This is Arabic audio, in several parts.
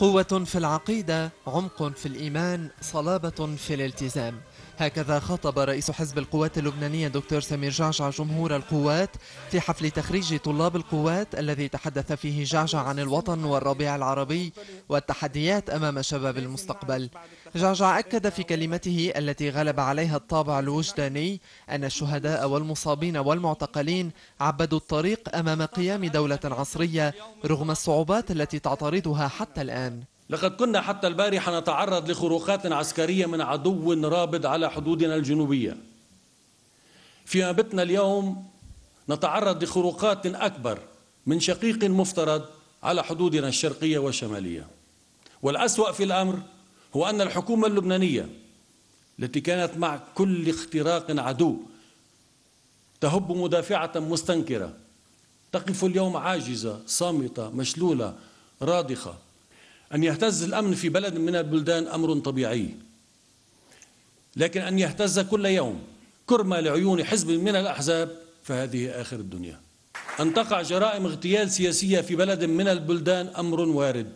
قوة في العقيدة، عمق في الإيمان، صلابة في الالتزام. هكذا خطب رئيس حزب القوات اللبنانية دكتور سمير جعجع جمهور القوات في حفل تخريج طلاب القوات الذي تحدث فيه جعجع عن الوطن والربيع العربي والتحديات أمام شباب المستقبل. جعجع أكد في كلمته التي غلب عليها الطابع الوجداني أن الشهداء والمصابين والمعتقلين عبدوا الطريق أمام قيام دولة عصرية رغم الصعوبات التي تعترضها حتى الآن لقد كنا حتى البارحة نتعرض لخروقات عسكرية من عدو رابد على حدودنا الجنوبية فيما بتنا اليوم نتعرض لخروقات أكبر من شقيق مفترض على حدودنا الشرقية والشمالية والأسوأ في الأمر هو أن الحكومة اللبنانية التي كانت مع كل اختراق عدو تهب مدافعة مستنكرة تقف اليوم عاجزة صامتة مشلولة راضخة أن يهتز الأمن في بلد من البلدان أمر طبيعي لكن أن يهتز كل يوم كرمة لعيون حزب من الأحزاب فهذه آخر الدنيا أن تقع جرائم اغتيال سياسية في بلد من البلدان أمر وارد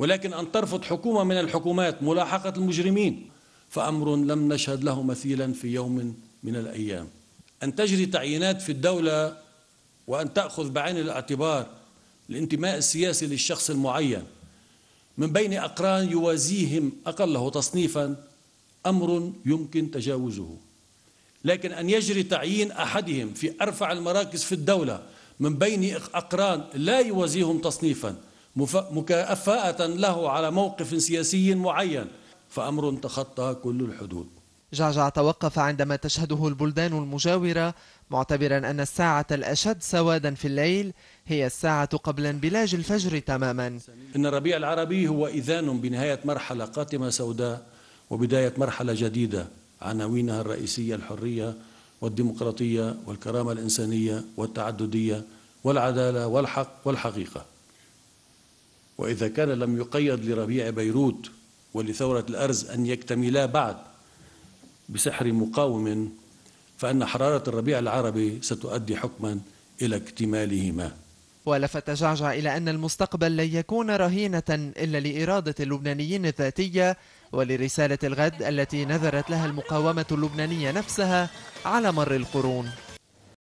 ولكن أن ترفض حكومة من الحكومات ملاحقة المجرمين فأمر لم نشهد له مثيلا في يوم من الأيام أن تجري تعيينات في الدولة وأن تأخذ بعين الاعتبار الانتماء السياسي للشخص المعين من بين أقران يوازيهم أقله تصنيفا أمر يمكن تجاوزه لكن أن يجري تعيين أحدهم في أرفع المراكز في الدولة من بين أقران لا يوازيهم تصنيفاً مكافأة له على موقف سياسي معين فأمر تخطى كل الحدود جعجع توقف عندما تشهده البلدان المجاورة معتبرا أن الساعة الأشد سوادا في الليل هي الساعة قبل انبلاج الفجر تماما إن الربيع العربي هو إذان بنهاية مرحلة قاتمة سوداء وبداية مرحلة جديدة عناوينها الرئيسية الحرية والديمقراطية والكرامة الإنسانية والتعددية والعدالة والحق والحقيقة وإذا كان لم يقيد لربيع بيروت ولثورة الأرز أن يكتملا بعد بسحر مقاوم فأن حرارة الربيع العربي ستؤدي حكما إلى اكتمالهما ولفت جعجع إلى أن المستقبل لن يكون رهينة إلا لإرادة اللبنانيين الذاتية ولرسالة الغد التي نذرت لها المقاومة اللبنانية نفسها على مر القرون